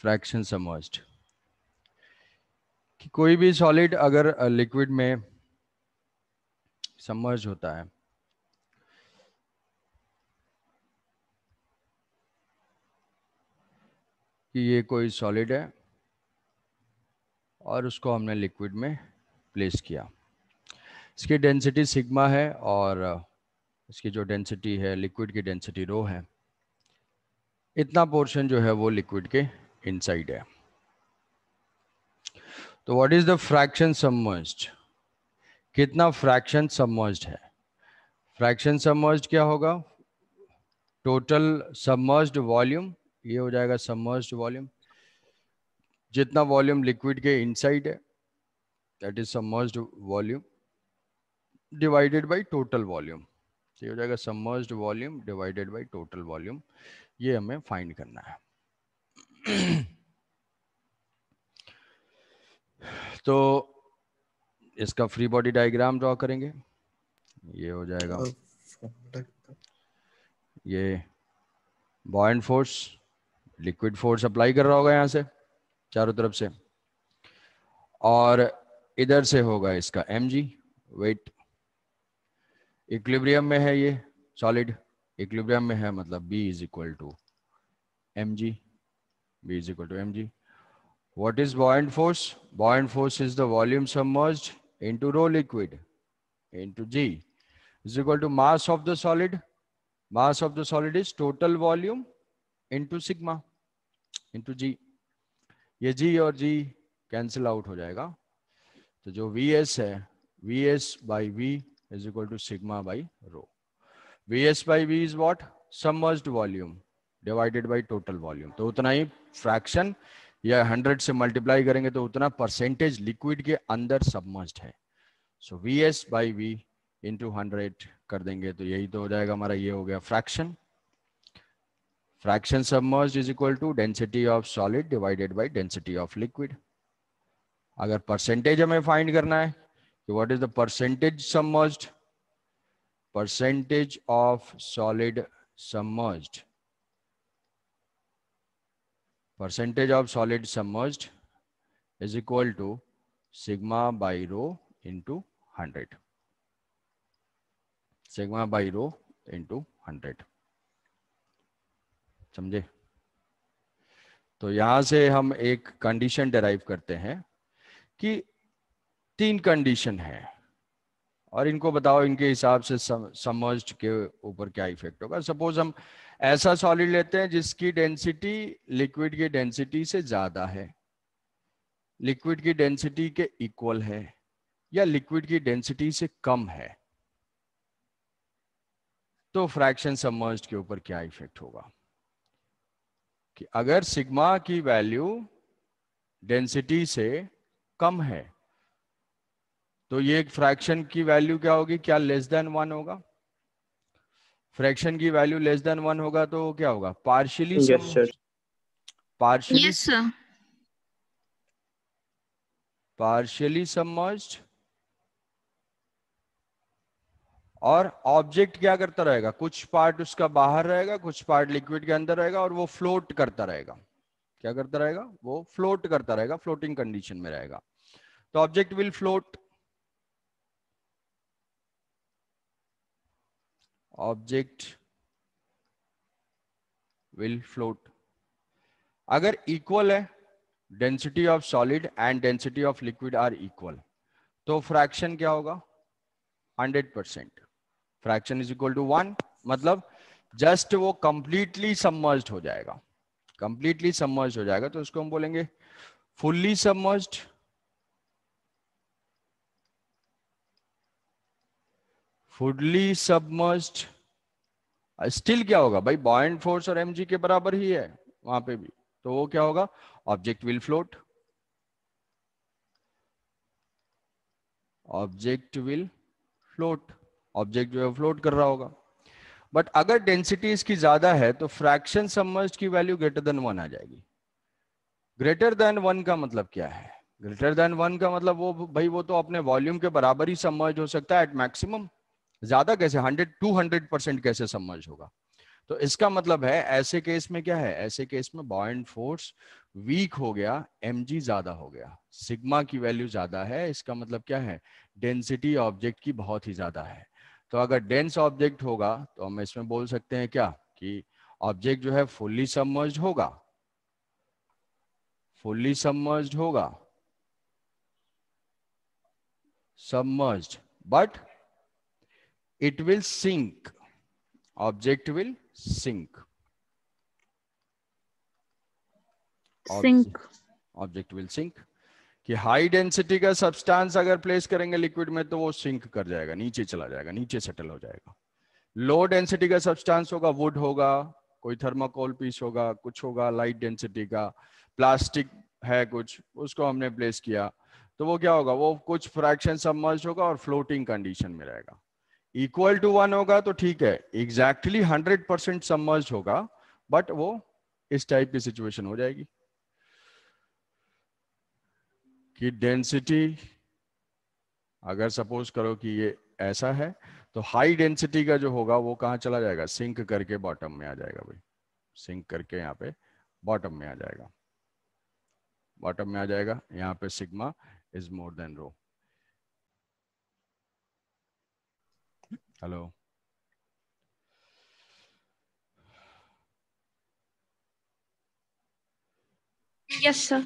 Fraction समर्ज कि कोई भी सॉलिड अगर लिक्विड में समर्ज होता है कि ये कोई सॉलिड है और उसको हमने लिक्विड में प्लेस किया इसकी डेंसिटी सिग्मा है और इसकी जो डेंसिटी है लिक्विड की डेंसिटी रो है इतना पोर्शन जो है वो लिक्विड के inside है तो what is the fraction submerged कितना फ्रैक्शन सबमर्ज्ड है फ्रैक्शन सबमर्ज्ड क्या होगा टोटल सबमर्ज्ड वॉल्यूम ये हो जाएगा सबमर्ज्ड वॉल्यूम जितना वॉल्यूम लिक्विड के इनसाइड है that is submerged volume divided by total volume ये हो जाएगा submerged volume divided by total volume ये हमें फाइंड करना है तो इसका फ्री बॉडी डायग्राम ड्रॉ करेंगे ये हो जाएगा ये buoyant force liquid force apply कर रहा होगा यहां से चारों तरफ से और इधर से होगा इसका एम जी वेट इक्लिब्रियम में है ये सॉलिड इक्लिब्रियम में है मतलब B is equal to M G B is equal to mg. What is buoyant force? Buoyant force is the volume submerged into rho liquid into G is equal to mass of the solid. Mass of the solid is total volume into sigma into g. और G cancel out हो जाएगा तो जो Vs है Vs by V is equal to sigma by rho. Vs by V is what? Submerged volume. Divided by total volume तो उतना ही fraction या हंड्रेड से मल्टीप्लाई करेंगे तो उतना परसेंटेज लिक्विड के अंदर सबमर्ज्ड है so V S by V into hundred कर देंगे तो यही तो हो जाएगा हमारा ये हो गया fraction fraction submerge is equal to density of solid divided by density of liquid अगर परसेंटेज हमें फाइंड करना है कि what is the percentage submerged percentage of solid submerged percentage of solid submerged is equal to sigma by rho into 100 sigma by rho into 100 समझे तो यहां से हम एक कंडीशन डेराइव करते हैं कि तीन कंडीशन है और इनको बताओ इनके हिसाब से समर्ज के ऊपर क्या इफेक्ट होगा सपोज हम ऐसा सॉलिड लेते हैं जिसकी डेंसिटी लिक्विड की डेंसिटी से ज्यादा है लिक्विड की डेंसिटी के इक्वल है या लिक्विड की डेंसिटी से कम है तो फ्रैक्शन सबमर्ज के ऊपर क्या इफेक्ट होगा कि अगर सिग्मा की वैल्यू डेंसिटी से कम है तो ये फ्रैक्शन की वैल्यू क्या होगी क्या लेस देन वन होगा फ्रैक्शन की वैल्यू लेस देन वन होगा तो क्या होगा पार्शियली पार्शियली पार्शियली सबमर्ज्ड और ऑब्जेक्ट क्या करता रहेगा कुछ पार्ट उसका बाहर रहेगा कुछ पार्ट लिक्विड के अंदर रहेगा और वो फ्लोट करता रहेगा क्या करता रहेगा वो फ्लोट करता रहेगा फ्लोटिंग कंडीशन में रहेगा तो object will float object will float अगर इक्वल है density of solid and density of liquid are equal तो फ्रैक्शन क्या होगा 100 percent fraction is equal to one मतलब जस्ट वो कंप्लीटली सम्मर्ज हो जाएगा कंप्लीटली सम्मर्ज हो जाएगा तो उसको हम बोलेंगे फुल्ली सबमर्ज्ड फुडली सबमस्ट स्टिल क्या होगा भाई बॉइंट फोर्स और एमजी के बराबर ही है वहां पे भी तो वो क्या होगा object will float object will float object जो है फ्लोट कर रहा होगा बट अगर डेंसिटी इसकी ज्यादा है तो फ्रैक्शन सबमस्ट की वैल्यू ग्रेटर देन वन आ जाएगी ग्रेटर देन वन का मतलब क्या है ग्रेटर देन वन का मतलब वो भाई वो तो अपने वॉल्यूम के बराबर ही सबमर्ज हो सकता है एट मैक्सिमम ज्यादा कैसे हंड्रेड टू हंड्रेड परसेंट कैसे सबमर्ज होगा तो इसका मतलब है ऐसे केस में क्या है ऐसे केस में बॉइंड फोर्स वीक हो गया एम ज्यादा हो गया सिग्मा की वैल्यू ज्यादा है इसका मतलब क्या है डेंसिटी ऑब्जेक्ट की बहुत ही ज्यादा है तो अगर डेंस ऑब्जेक्ट होगा तो हम इसमें बोल सकते हैं क्या कि ऑब्जेक्ट जो है फुल्ली सबमर्ज होगा फुल्ली सबमर्ज होगा submerge but it will sink object will sink sink object will sink कि हाई डेंसिटी का सब्सटेंस अगर प्लेस करेंगे लिक्विड में तो वो सिंक कर जाएगा नीचे चला जाएगा नीचे सेटल हो जाएगा लो डेंसिटी का सब्सटेंस होगा वुड होगा कोई थर्माकोल पीस होगा कुछ होगा लाइट डेंसिटी का प्लास्टिक है कुछ उसको हमने प्लेस किया तो वो क्या होगा वो कुछ फ्रैक्शन सबमर्ज होगा और फ्लोटिंग कंडीशन में रहेगा इक्वल टू वन होगा तो ठीक है एग्जैक्टली हंड्रेड परसेंट सम्मर्ज होगा बट वो इस टाइप की सिचुएशन हो जाएगी कि डेंसिटी अगर सपोज करो कि ये ऐसा है तो हाई डेंसिटी का जो होगा वो कहा चला जाएगा सिंक करके बॉटम में आ जाएगा भाई सिंक करके यहाँ पे बॉटम में आ जाएगा बॉटम में आ जाएगा यहाँ पे sigma is more than rho Hello. Yes, sir.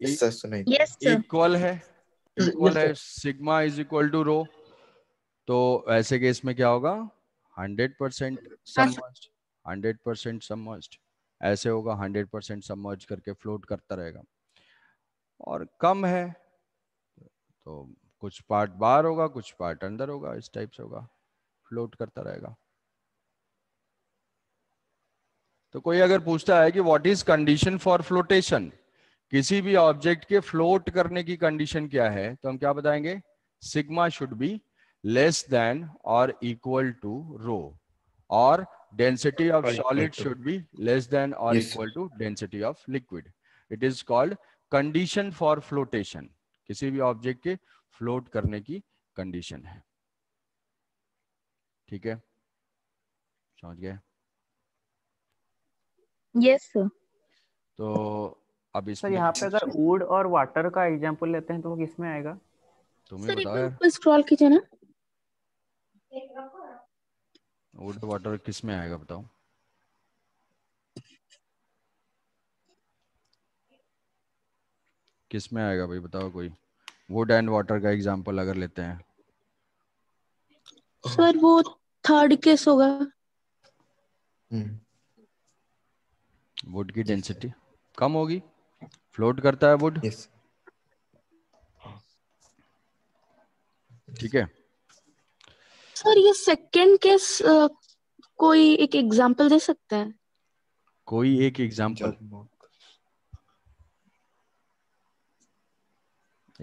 Yes, sir. Yes, sir. Equal है इक्वल है Sigma is equal to rho. तो ऐसे केस में क्या होगा hundred percent submerge hundred percent submerge ऐसे होगा हंड्रेड परसेंट समर्ज करके फ्लोट करता रहेगा और कम है तो कुछ पार्ट बाहर होगा कुछ पार्ट अंदर होगा इस टाइप से होगा फ्लोट करता रहेगा तो कोई अगर पूछता है कि what is condition for flotation किसी भी ऑब्जेक्ट के फ्लोट करने की कंडीशन क्या है तो हम क्या बताएंगे sigma should be less than और इक्वल टू रो और density of solid should be less than और equal to density of liquid it is called condition for flotation किसी भी ऑब्जेक्ट के फ्लोट करने की कंडीशन है ठीक है समझ गए यस तो अब इस सर यहाँ पे अगर वुड और वाटर का एग्जांपल लेते हैं तो वो किस में आएगा तुम्हें बताओ सर यार स्क्रॉल कीजिए ना वुड वाटर किस में आएगा बताओ किस में आएगा भाई बताओ कोई वुड एंड वाटर का एग्जांपल अगर लेते हैं सर वो थर्ड केस होगा वुड हम्म। की डेंसिटी कम होगी फ्लोट करता है वुड yes. ठीक है सर ये सेकंड केस कोई एक एग्जांपल दे सकते हैं कोई एक एग्जांपल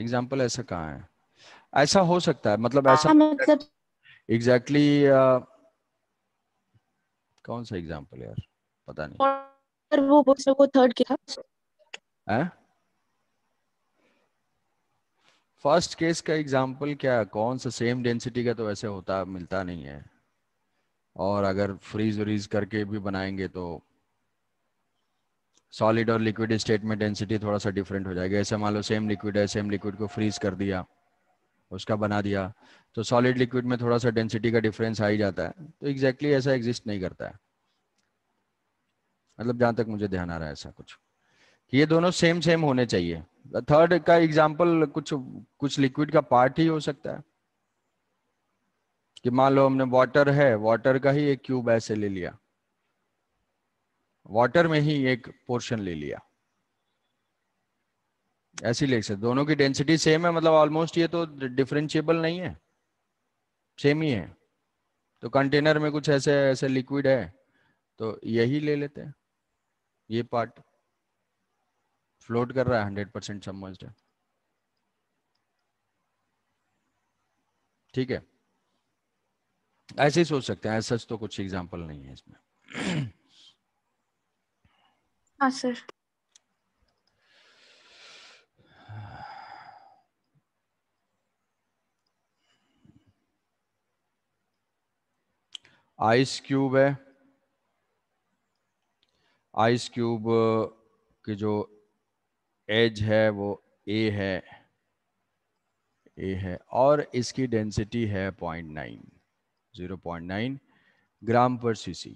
एग्जांपल ऐसा कहा है ऐसा हो सकता है मतलब हाँ, ऐसा मतलब एग्जैक्टली exactly, uh, कौन सा एग्जांपल यार पता नहीं और वो बॉक्स को थर्ड के था फर्स्ट केस का एग्जांपल क्या कौन सा सेम डेंसिटी का तो वैसे होता मिलता नहीं है और अगर फ्रीज व्रीज करके भी बनाएंगे तो सॉलिड और लिक्विड स्टेट में डेंसिटी थोड़ा सा डिफरेंट हो जाएगा ऐसे मान लो सेम लिक्विड है सेम लिक्विड को फ्रीज कर दिया उसका बना दिया तो सॉलिड लिक्विड में थोड़ा सा डेंसिटी का डिफरेंस आ ही जाता है तो एग्जैक्टली exactly ऐसा एग्जिस्ट नहीं करता है मतलब जहां तक मुझे ध्यान आ रहा है ऐसा कुछ ये दोनों सेम सेम होने चाहिए थर्ड का एग्जाम्पल कुछ कुछ लिक्विड का पार्ट ही हो सकता है कि मान लो हमने वाटर है वाटर का ही एक क्यूब ऐसे ले लिया वाटर में ही एक पोर्शन ले लिया ऐसे ही लिख सकते दोनों की डेंसिटी सेम है मतलब ऑलमोस्ट ये तो डिफरेंशियबल नहीं है सेम ही है तो कंटेनर में कुछ ऐसे ऐसे लिक्विड है तो यही ले लेते हैं ये पार्ट फ्लोट कर रहा है हंड्रेड परसेंट समझ ठीक है ऐसे ही सोच सकते हैं ऐसा तो कुछ एग्जांपल नहीं है इसमें हाँ सर आइस क्यूब है आइस क्यूब के जो एज है वो ए है ए है और इसकी डेंसिटी है 0.9 0.9 point nine gram per CC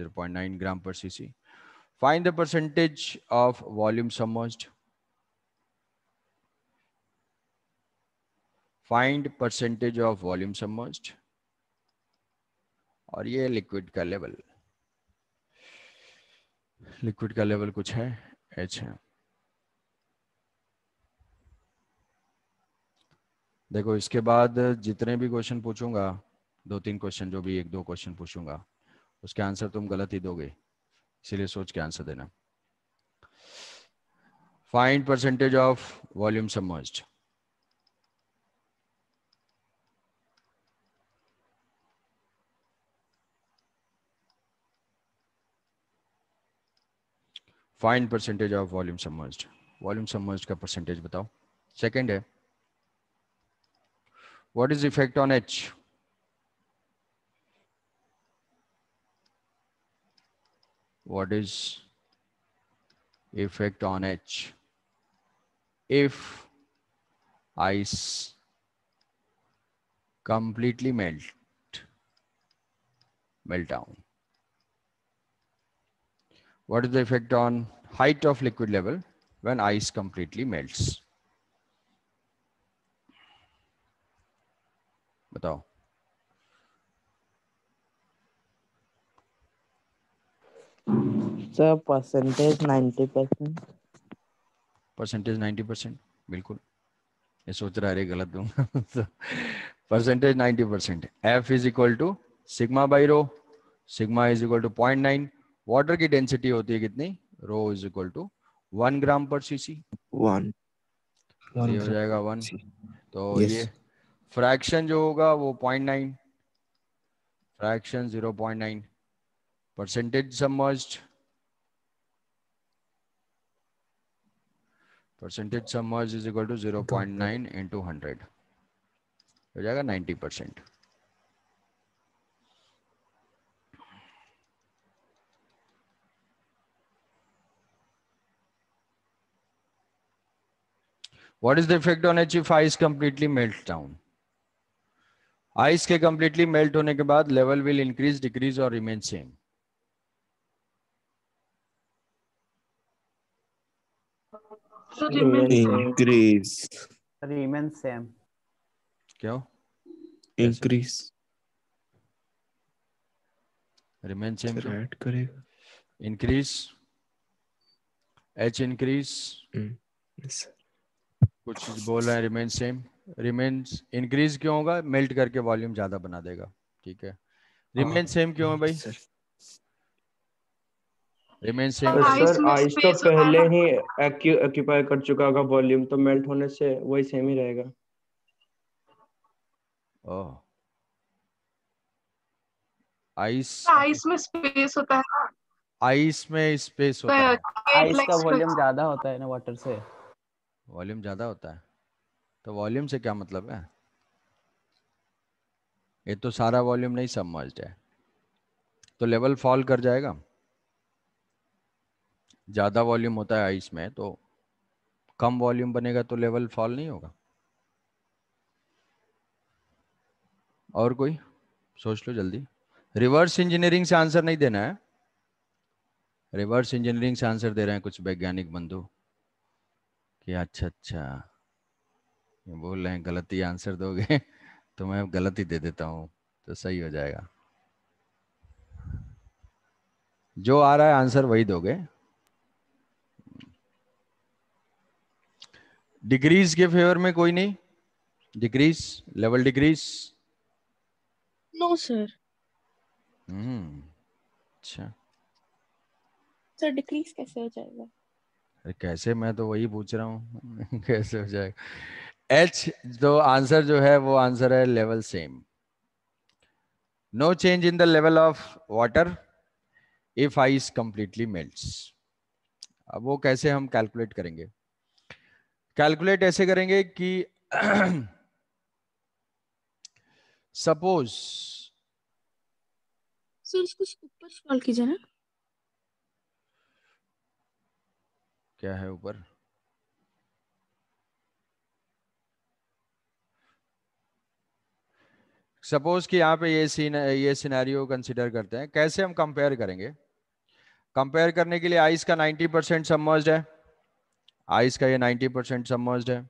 0.9 gram per CC find the percentage of volume submerged find percentage of volume submerged और ये लिक्विड का लेवल लिक्विड का लेवल कुछ है एच है देखो इसके बाद जितने भी क्वेश्चन पूछूंगा दो तीन क्वेश्चन जो भी एक दो क्वेश्चन पूछूंगा उसके आंसर तुम गलत ही दोगे इसीलिए सोच के आंसर देना find percentage of volume submerged find percentage of volume submerged volume submerged का परसेंटेज बताओ सेकंड है what is effect on H what is effect on H if ice completely melt melt down what is the effect on height of liquid level when ice completely melts? Batao. Sir, percentage 90%. Percentage 90%, बिल्कुल. ये सोच रहा है गलत हूँ. Percentage 90%. F is equal to sigma by rho. Sigma is equal to 0.9. Water की density होती है कितनी rho is equal to one gram per CC one ये हो जाएगा वन तो yes. ये फ्रैक्शन जो होगा वो point nine fraction zero point nine percentage submerge percentage submerge is equal to zero point nine into hundred हो जाएगा ninety percent What is the effect on it if e ice completely melts down? Ice के completely melt होने के बाद level will increase decrease और remain same increase remain same क्यों increase remain same increase H increase कुछ बोल रहे हैं रिमेन सेम रिमेन इंक्रीज क्यों होगा मेल्ट करके वॉल्यूम ज्यादा बना देगा ठीक है रिमेन सेम क्यों है भाई रिमेन सेम सर आइस तो पहले ही ऑक्यूपाई कर चुका होगा वॉल्यूम तो मेल्ट होने से वही सेम ही रहेगा ओह आइस आइस तो में स्पेस होता है आइस में स्पेस होता है आइस का वॉल्यूम ज्यादा होता है ना वाटर से वॉल्यूम ज़्यादा होता है तो वॉल्यूम से क्या मतलब है ये तो सारा वॉल्यूम नहीं समझ है तो लेवल फॉल कर जाएगा ज़्यादा वॉल्यूम होता है आइस में तो कम वॉल्यूम बनेगा तो लेवल फॉल नहीं होगा और कोई सोच लो जल्दी रिवर्स इंजीनियरिंग से आंसर नहीं देना है रिवर्स इंजीनियरिंग से आंसर दे रहे हैं कुछ वैज्ञानिक बंधु कि अच्छा अच्छा ये बोल रहे हैं गलत ही आंसर दोगे तो मैं गलत ही दे देता हूँ तो सही हो जाएगा जो आ रहा है आंसर वही दोगे डिग्रीज के फेवर में कोई नहीं decrease level decrease no sir hmm अच्छा सर डिग्रीज कैसे हो जाएगा कैसे मैं तो वही पूछ रहा हूँ कैसे हो जाएगा एच तो आंसर जो है वो आंसर है level same no change in the level of water if ice completely melt अब वो कैसे हम कैलकुलेट करेंगे कैलकुलेट ऐसे करेंगे कि सपोज सर कुछ ऊपर स्क्रॉल कीजिए ना क्या है ऊपर सपोज कि यहाँ पे ये सीन ये सिनेरियो कंसिडर करते हैं कैसे हम कंपेयर करेंगे कंपेयर करने के लिए आइस का 90 परसेंट सम्मर्ज है आइस का ये 90 परसेंट सम्मर्ज है और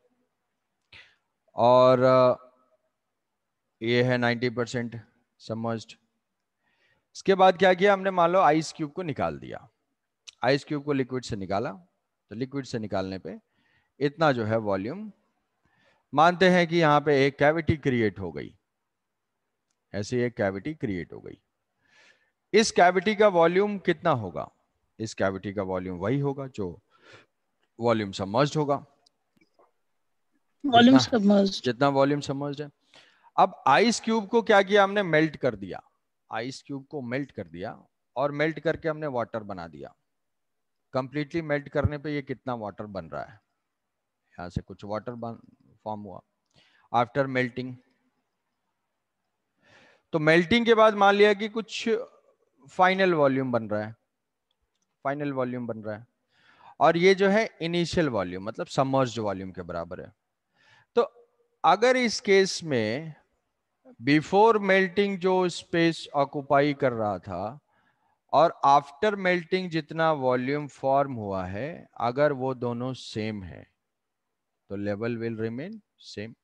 uh, ये है 90 परसेंट सम्मर्ज इसके बाद क्या किया हमने मान लो आइस क्यूब को निकाल दिया आइस क्यूब को लिक्विड से निकाला तो लिक्विड से निकालने पे इतना जो है वॉल्यूम मानते हैं कि यहां पे एक कैविटी क्रिएट हो गई ऐसी एक कैविटी क्रिएट हो गई इस कैविटी का वॉल्यूम कितना होगा इस कैविटी का वॉल्यूम वही होगा जो वॉल्यूम सबमर्ज्ड होगा वॉल्यूम सबमर्ज्ड जितना वॉल्यूम सबमर्ज्ड है अब आइस क्यूब को क्या किया हमने मेल्ट कर दिया आइस क्यूब को मेल्ट कर दिया और मेल्ट करके हमने वाटर बना दिया कंप्लीटली मेल्ट करने पे ये कितना वाटर बन रहा है यहाँ से कुछ वाटर बन फॉर्म हुआ आफ्टर मेल्टिंग तो मेल्टिंग के बाद मान लिया कि कुछ फाइनल वॉल्यूम बन रहा है फाइनल वॉल्यूम बन रहा है और ये जो है इनिशियल वॉल्यूम मतलब समर्ज वॉल्यूम के बराबर है तो अगर इस केस में बिफोर मेल्टिंग जो स्पेस ऑक्यूपाई कर रहा था और आफ्टर मेल्टिंग जितना वॉल्यूम फॉर्म हुआ है अगर वो दोनों सेम है तो लेवल विल रिमेन सेम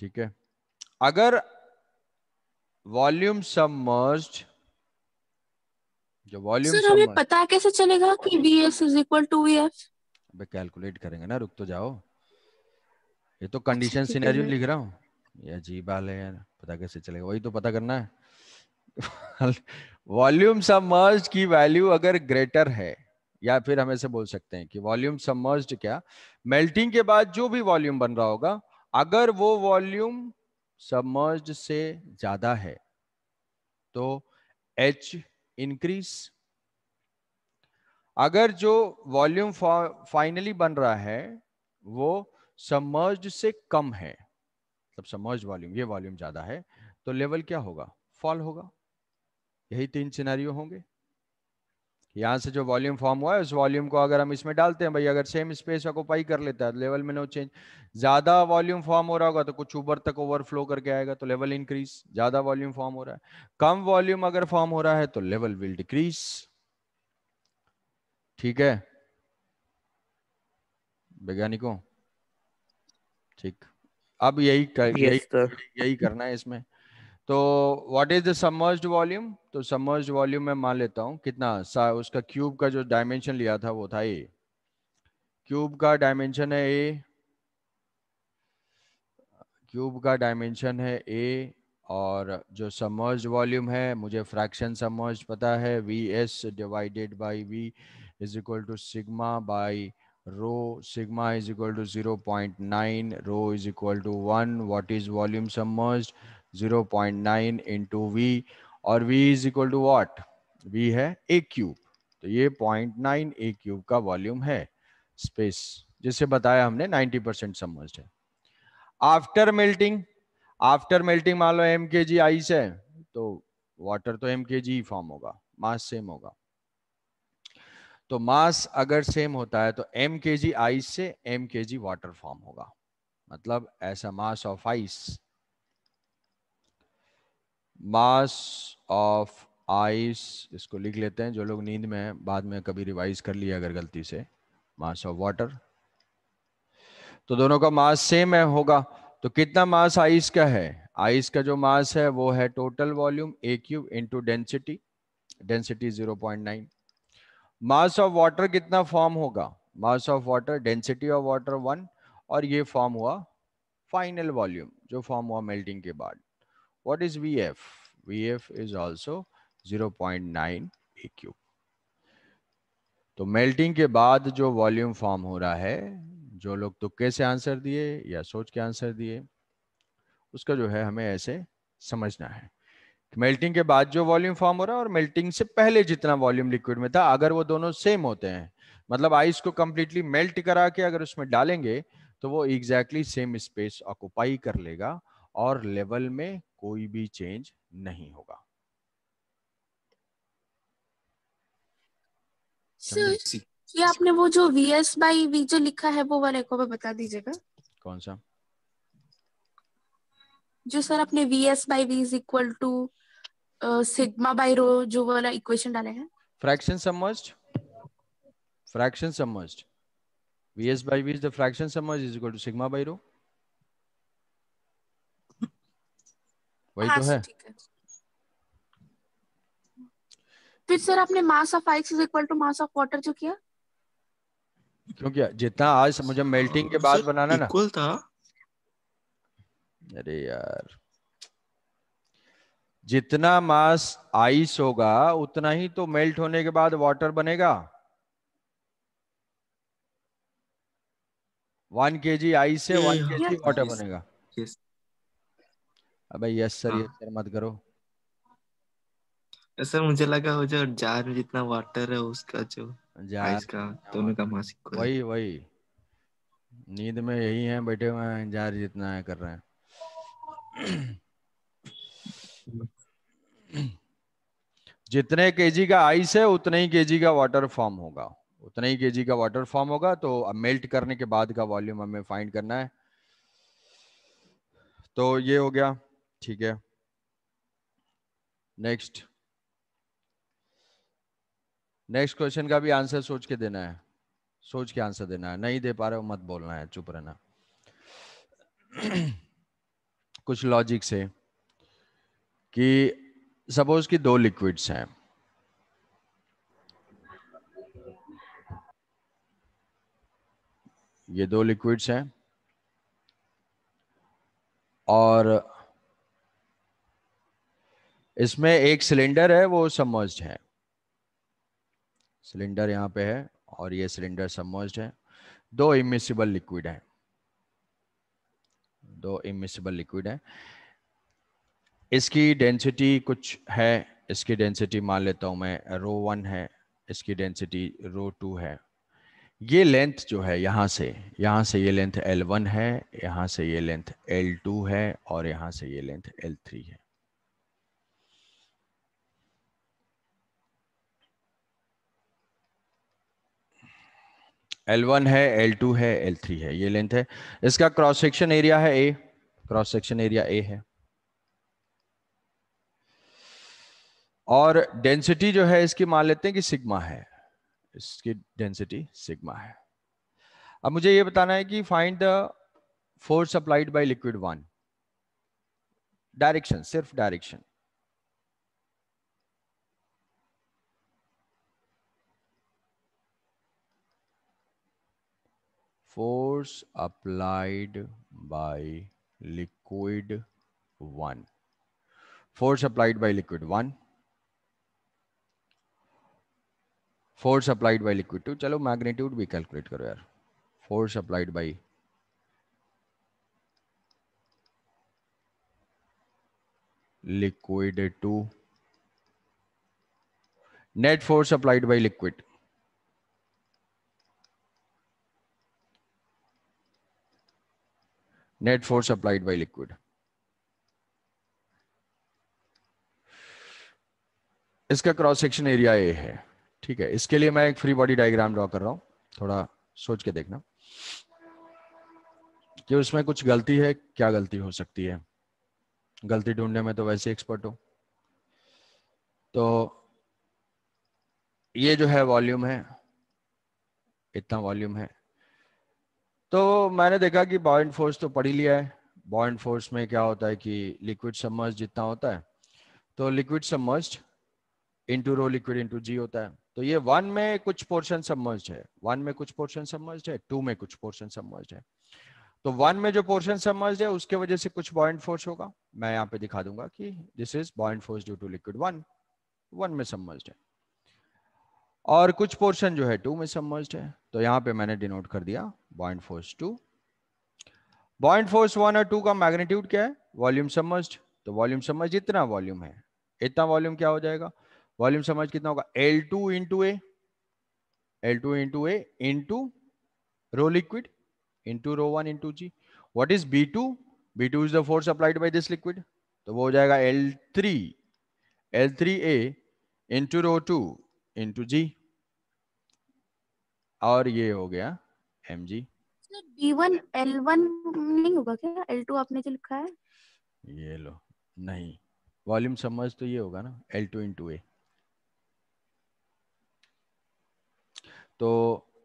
ठीक है अगर वॉल्यूम सबमर्ज्ड जो वॉल्यूम सर हमें पता कैसे चलेगा कि vs is equal to vf अबे कैलकुलेट करेंगे ना रुक तो जाओ ये तो कंडीशन सिनेरियो लिख रहा हूँ ये अजीब हाल है यार पता कैसे चलेगा वही तो पता करना है वॉल्यूम सबमर्ज की वैल्यू अगर ग्रेटर है या फिर हम ऐसे बोल सकते हैं कि वॉल्यूम सबमर्ज क्या मेल्टिंग के बाद जो भी वॉल्यूम बन रहा होगा अगर वो वॉल्यूम सबमर्ज से ज्यादा है तो एच इंक्रीज अगर जो वॉल्यूम फाइनली बन रहा है वो सबमर्ज से कम है मतलब सबमर्ज वॉल्यूम ये वॉल्यूम ज्यादा है तो लेवल क्या होगा फॉल होगा यही तीन सिनेरियो होंगे यहां से जो वॉल्यूम फॉर्म हुआ है उस वॉल्यूम को अगर हम इसमें डालते हैं भाई अगर सेम स्पेस ऑक्यूपाई कर लेता है लेवल में नो चेंज ज्यादा वॉल्यूम फॉर्म हो रहा होगा तो कुछ ऊपर तक ओवरफ्लो करके आएगा तो लेवल इंक्रीज ज्यादा वॉल्यूम फॉर्म हो रहा है कम वॉल्यूम अगर फॉर्म हो रहा है तो लेवल विल डिक्रीज ठीक है वैज्ञानिकों ठीक अब यही कर, yes, यही, यही करना है इसमें तो what is the submerged volume तो समर्ज्ड वॉल्यूम मैं मान लेता हूँ कितना सा उसका क्यूब का जो डायमेंशन लिया था वो था ए क्यूब का डायमेंशन है ए क्यूब का डायमेंशन है ए और जो समर्ज वॉल्यूम है मुझे फ्रैक्शन समर्ज पता है V S divided by V is equal to sigma by rho sigma is equal to zero point nine rho is equal to one what is volume submerge zero point nine into V और V is equal to what V है A cube तो ये point nine A cube का volume है space जिसे बताया हमने 90 percent समझ है आफ्टर मेल्टिंग आफ्टर मेल्टिंग मान लो एम के जी आइस है तो वाटर तो एम के जी फॉर्म होगा मास सेम होगा तो मास अगर सेम होता है तो एम के जी आइस से एम के जी वाटर फॉर्म होगा मतलब ऐसा mass of ice mass of ice इसको लिख लेते हैं जो लोग नींद में हैं बाद में कभी रिवाइज कर लिया अगर गलती से मास ऑफ वाटर तो दोनों का मास सेम है होगा तो कितना मास आइस का है आइस का जो मास है वो है total volume A cube into density density zero point nine mass of water कितना फॉर्म होगा mass of water density of water one और ये फॉर्म हुआ फाइनल वॉल्यूम जो फॉर्म हुआ मेल्टिंग के बाद What is VF? VF is also 0.9 AQ. तो मेल्टिंग के बाद जो वॉल्यूम फॉर्म हो रहा है जो लोग तुक्के से आंसर दिए या सोच के आंसर दिए उसका जो है हमें ऐसे समझना है कि मेल्टिंग के बाद जो वॉल्यूम फॉर्म हो रहा है और मेल्टिंग से पहले जितना वॉल्यूम लिक्विड में था अगर वो दोनों सेम होते हैं मतलब आइस को कम्प्लीटली मेल्ट करा के अगर उसमें डालेंगे तो वो एग्जैक्टली सेम स्पेस ऑक्यूपाई कर लेगा और लेवल में कोई भी चेंज नहीं होगा ये आपने वो जो वी एस बाई वी जो लिखा है वो वाले को भी बता दीजिएगा कौन सा जो सर आपने V S by V is equal to sigma by rho जो वाला इक्वेशन डाले हैं फ्रैक्शन समझ फ्रैक्शन समझ V S by V is the fraction समझ is equal to sigma by rho वही हाँ, तो है फिर सर आपने mass of ice is equal to mass of water जो किया क्यों किया जितना आज मुझे मेल्टिंग के बाद बनाना ना इक्वल था अरे यार जितना मास आइस होगा उतना ही तो मेल्ट होने के बाद वाटर बनेगा वन के जी आइस से वन के जी वाटर बनेगा यस अबे यस सर यस हाँ। सर मत करो सर मुझे लगा हो जो जार में जितना वाटर है उसका जो आइस का दोनों तो का मासिक को वही वही नींद में यही है बैठे हुए हैं जार जितना है कर रहे हैं जितने केजी का आइस है उतने ही केजी का वाटर फॉर्म होगा उतने ही केजी का वाटर फॉर्म होगा तो अब मेल्ट करने के बाद का वॉल्यूम हमें फाइंड करना है तो ये हो गया ठीक है नेक्स्ट नेक्स्ट क्वेश्चन का भी आंसर सोच के देना है सोच के आंसर देना है नहीं दे पा रहे हो मत बोलना है चुप रहना कुछ लॉजिक से कि सपोज कि दो लिक्विड्स हैं ये दो लिक्विड्स हैं और इसमें एक सिलेंडर है वो सबमर्ज्ड है सिलेंडर यहाँ पे है और ये सिलेंडर सबमर्ज्ड है दो इमिसिबल लिक्विड है दो इमिसिबल लिक्विड है इसकी डेंसिटी कुछ है इसकी डेंसिटी मान लेता हूं मैं रो वन है इसकी डेंसिटी रो टू है ये लेंथ जो है यहां से यहां से ये लेंथ एल वन है यहां से ये लेंथ एल टू है और यहां से ये लेंथ एल थ्री है L1 है L2 है L3 है ये लेंथ है इसका क्रॉस सेक्शन एरिया है A cross section area A है और डेंसिटी जो है इसकी मान लेते हैं कि सिग्मा है इसकी डेंसिटी सिग्मा है अब मुझे ये बताना है कि find the force applied by liquid one direction सिर्फ direction force applied by liquid one force applied by liquid one force applied by liquid two चलो मैग्नेट्यूड भी कैलकुलेट करो यार force applied by liquid two net force applied by liquid net force applied by liquid. इसका cross section area A है ठीक है इसके लिए मैं एक फ्री बॉडी डायग्राम ड्रॉ कर रहा हूं थोड़ा सोच के देखना कि उसमें कुछ गलती है क्या गलती हो सकती है गलती ढूंढने में तो वैसे एक्सपर्ट हो तो ये जो है वॉल्यूम है इतना वॉल्यूम है तो मैंने देखा कि बॉइंड फोर्स तो पढ़ी लिया है बॉइंट फोर्स में क्या होता है कि लिक्विड सबमर्ज जितना होता है तो liquid submerge into rho liquid into g होता है तो ये वन में कुछ पोर्शन सबमर्ज है वन में कुछ पोर्शन सबमर्ज है टू में कुछ पोर्शन सबमर्ज है तो वन में जो पोर्शन सबमर्ज है उसके वजह से कुछ बॉइंड फोर्स होगा मैं यहाँ पे दिखा दूंगा कि this is buoyant force due to liquid one one में सबमर्ज है और कुछ पोर्शन जो है टू में सबमर्ज है तो यहाँ पे मैंने डिनोट कर दिया buoyant force two buoyant force one और टू का मैग्नीट्यूड क्या है वॉल्यूम समझ तो वॉल्यूम समझ इतना वॉल्यूम है इतना वॉल्यूम क्या हो जाएगा वॉल्यूम समझ कितना होगा L two into A L two into A into rho liquid into rho one into g what is B two B two is the force applied by this liquid तो वो हो जाएगा L three L three A into rho two into g और ये हो गया M g D one L one नहीं होगा क्या एल टू आपने जो लिखा है ये लो नहीं वॉल्यूम समझ तो ये होगा ना एल टू इंटू ए तो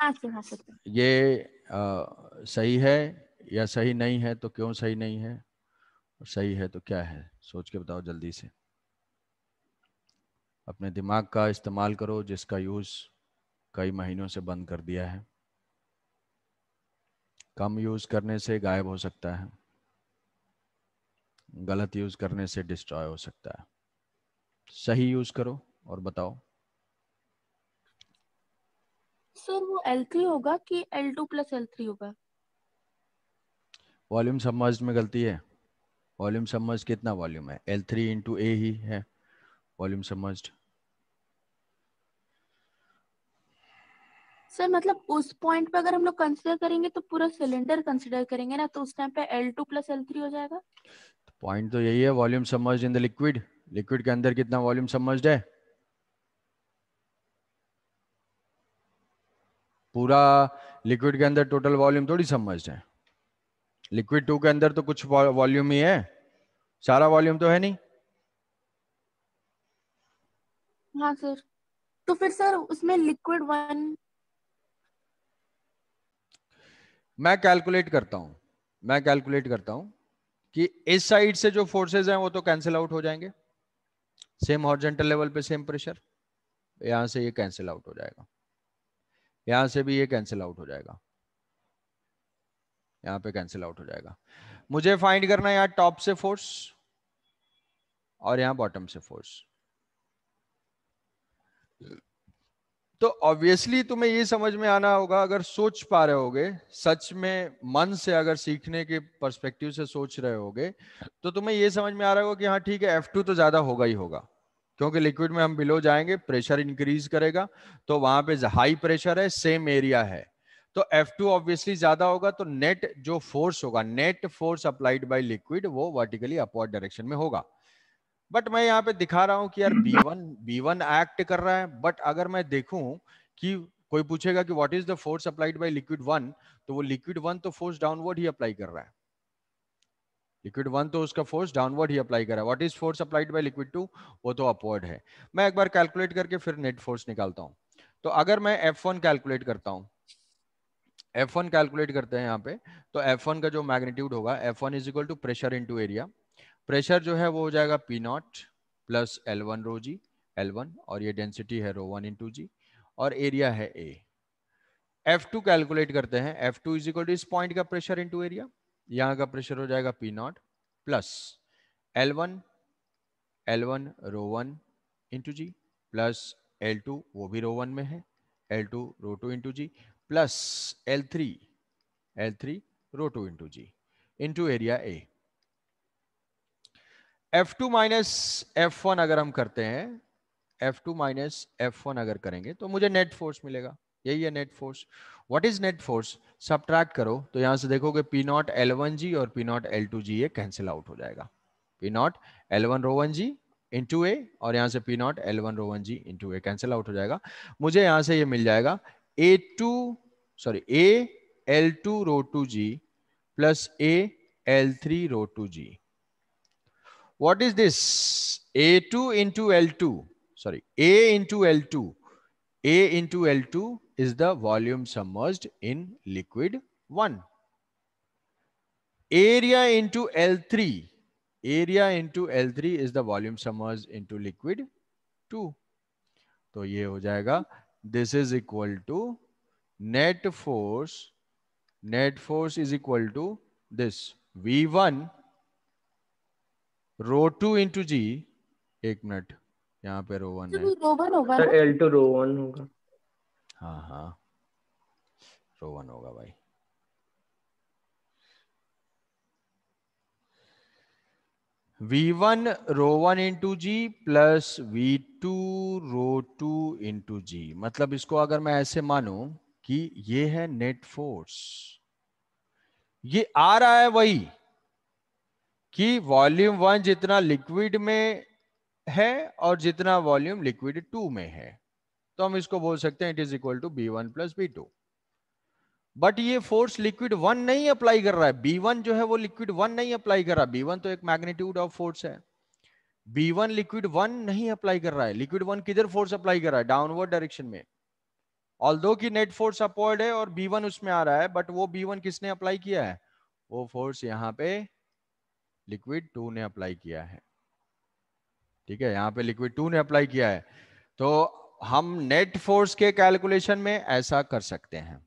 हाँ, हाँ ये आ, सही है या सही नहीं है तो क्यों सही नहीं है और सही है तो क्या है सोच के बताओ जल्दी से अपने दिमाग का इस्तेमाल करो जिसका यूज़ कई महीनों से बंद कर दिया है कम यूज करने से गायब हो सकता है गलत यूज करने से डिस्ट्रॉय हो सकता है सही यूज करो और बताओ सर वो L3 होगा कि L2 प्लस L3 होगा वॉल्यूम सबमर्ज में गलती है वॉल्यूम सबमर्ज कितना वॉल्यूम है L3 थ्री इंटू ही है वॉल्यूम समझ सर मतलब उस पॉइंट पे अगर हम लोग कंसिडर करेंगे तो पूरा सिलेंडर कंसिडर करेंगे ना तो उस टाइम पे L2 प्लस L3 हो जाएगा पॉइंट तो, तो यही है volume submerged in the liquid liquid के अंदर कितना वॉल्यूम सबमर्ज्ड है पूरा लिक्विड के अंदर टोटल वॉल्यूम थोड़ी सबमर्ज्ड है लिक्विड टू के अंदर तो कुछ वॉल्यूम ही है सारा वॉल्यूम तो है नहीं हाँ सर तो फिर सर उसमें लिक्विड वन मैं कैलकुलेट करता हूं मैं कैलकुलेट करता हूं कि इस साइड से जो फोर्सेज हैं वो तो कैंसिल आउट हो जाएंगे सेम हॉर्जेंटल लेवल पे सेम प्रेशर यहां से ये कैंसिल आउट हो जाएगा यहां से भी ये कैंसिल आउट हो जाएगा यहां पे कैंसिल आउट हो जाएगा मुझे फाइंड करना है टॉप से फोर्स और यहां बॉटम से फोर्स तो ऑब्वियसली तुम्हें ये समझ में आना होगा अगर सोच पा रहे होगे सच में मन से अगर सीखने के परस्पेक्टिव से सोच रहे होगे तो तुम्हें ये समझ में आ रहा होगा कि हाँ ठीक है F2 तो ज्यादा होगा ही होगा क्योंकि लिक्विड में हम बिलो जाएंगे प्रेशर इंक्रीज करेगा तो वहां पे हाई प्रेशर है सेम एरिया है तो एफ टू ऑब्वियसली ज्यादा होगा तो नेट जो फोर्स होगा net force applied by liquid वो वर्टिकली अपवर्ड डायरेक्शन में होगा बट मैं यहाँ पे दिखा रहा हूँ कि यार B one B one act कर रहा है बट अगर मैं देखूं कि कोई पूछेगा कि what is the force applied by liquid one तो वो लिक्विड वन तो फोर्स डाउनवर्ड ही अप्लाई कर रहा है लिक्विड वन तो उसका फोर्स डाउनवर्ड ही अप्लाई कर रहा है what is force applied by liquid two वो तो अपवर्ड है मैं एक बार कैलकुलेट करके फिर नेट फोर्स निकालता हूँ तो अगर मैं एफ वन कैलकुलेट करता हूँ एफ वन कैलकुलेट करते हैं यहाँ पे तो एफ वन का जो मैग्नीट्यूड होगा F one is equal to pressure into area pressure जो है वो हो जाएगा P naught plus L one rho g L one और ये डेंसिटी है रो वन इंटू जी और एरिया है ए एफ टू कैलकुलेट करते हैं F two is equal to इस पॉइंट का प्रेशर इंटू एरिया यहाँ का प्रेशर हो जाएगा P naught plus L one L one rho one into g plus L two वो भी रो वन में है L two rho two into g plus L three L three rho two into g into area A F two minus F one अगर हम करते हैं F two minus F one अगर करेंगे तो मुझे नेट फोर्स मिलेगा यही है net force what is net force subtract करो तो यहां से देखोगे P naught L one g और P naught L two g ये कैंसिल आउट हो जाएगा P naught L one rho one g into A और यहाँ से P naught L one rho one g into A cancel out हो जाएगा मुझे यहाँ से ये मिल जाएगा ए two sorry A L two rho two g plus A L three rho two g What is this? A2 into L2. Sorry, A into L2. A into L2 is the volume submerged in liquid 1. Area into L3. Area into L3 is the volume submerged into liquid 2. So, this हो जाएगा this is equal net force force net force is equal V1 rho two into g एक मिनट यहाँ पे rho one L तो two rho one होगा हाँ हाँ रो वन होगा भाई v1 rho one into g plus V two rho two into g मतलब इसको अगर मैं ऐसे मानू कि ये है नेट फोर्स ये आ रहा है वही कि वॉल्यूम वन जितना लिक्विड में है और जितना वॉल्यूम लिक्विड टू में है तो हम इसको बोल सकते हैं it is equal to B one plus B two but ये फोर्स लिक्विड वन नहीं अप्लाई कर रहा है बी वन जो है वो लिक्विड वन नहीं अप्लाई कर रहा बी वन तो एक मैग्नीट्यूड ऑफ फोर्स है बी वन लिक्विड वन नहीं अप्लाई कर रहा है लिक्विड वन किधर फोर्स अप्लाई कर रहा है डाउनवर्ड डायरेक्शन में ऑल दो की नेट फोर्स अपवर्ड है और बी वन उसमें आ रहा है बट वो बी वन किसने अप्लाई किया है वो फोर्स यहाँ पे लिक्विड टू ने अप्लाई किया है ठीक है यहाँ पे लिक्विड टू ने अप्लाई किया है तो हम नेट फोर्स के कैलकुलेशन में ऐसा कर सकते हैं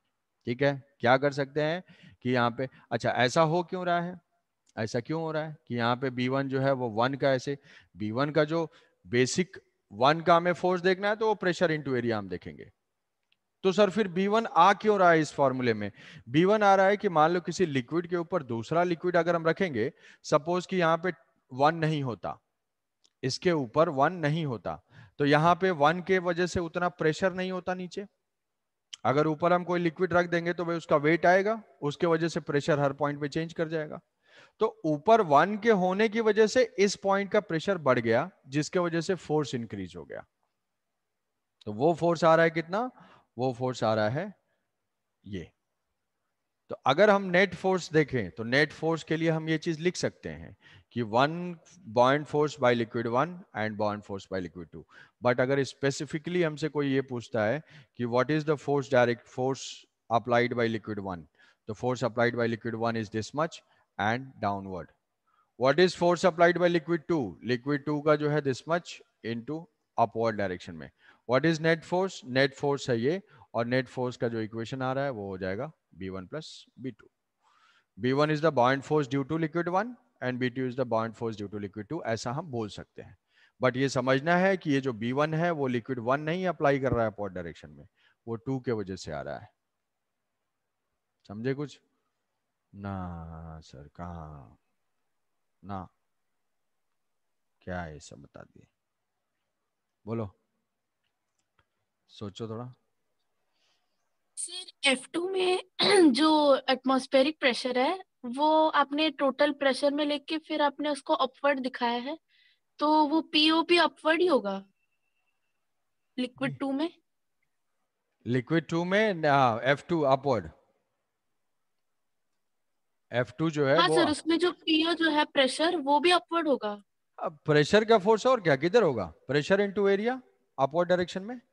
ठीक है क्या कर सकते हैं कि यहाँ पे अच्छा ऐसा हो क्यों रहा है ऐसा क्यों हो रहा है कि यहाँ पे B1 जो है वो वन का ऐसे B1 का जो बेसिक वन का हमें फोर्स देखना है तो वो प्रेशर इनटू एरिया हम देखेंगे तो सर फिर बी वन आ क्यों रहा है इस फॉर्मूले में बी वन आ रहा है कि मान लो किसी लिक्विड के ऊपर दूसरा लिक्विड अगर हम रखेंगे सपोज कि यहाँ पे वन नहीं होता इसके ऊपर वन नहीं होता तो यहाँ पे वन के वजह से उतना प्रेशर नहीं होता नीचे अगर ऊपर हम कोई लिक्विड रख देंगे तो भाई उसका वेट आएगा उसके वजह से प्रेशर हर पॉइंट पे चेंज कर जाएगा तो ऊपर वन के होने की वजह से इस पॉइंट का प्रेशर बढ़ गया जिसके वजह से फोर्स इंक्रीज हो गया तो वो फोर्स आ रहा है कितना वो फोर्स आ रहा है ये तो अगर हम नेट फोर्स देखें तो नेट फोर्स के लिए हम ये चीज लिख सकते हैं कि one buoyant force by liquid one and buoyant force by liquid two but अगर स्पेसिफिकली हमसे कोई ये पूछता है कि what is the force direct force applied by liquid one तो force applied by liquid one is this much and downward what is force applied by liquid two liquid two का जो है this much into upward direction में what is net force net force है ये और net force का जो equation आ रहा है वो हो जाएगा B one plus B two B one is the buoyant force due to liquid one and B two is the buoyant force due to liquid two ऐसा हम बोल सकते हैं बट ये समझना है कि ये जो बी वन है वो लिक्विड वन नहीं अप्लाई कर रहा है पॉट डायरेक्शन में वो टू के वजह से आ रहा है समझे कुछ ना सर कहा ना क्या है सब बता दिए बोलो सोचो थोड़ा सर F2 में जो एटमॉस्फेरिक प्रेशर है वो आपने टोटल प्रेशर में लेके फिर आपने उसको अपवर्ड दिखाया है तो वो POP अपवर्ड ही होगा लिक्विड 2 में लिक्विड 2 में एफ अपवर्ड F2 जो है हाँ सर उसमें जो पीओ जो है प्रेशर वो भी अपवर्ड होगा प्रेशर का फोर्स और क्या किधर होगा pressure into area upward direction में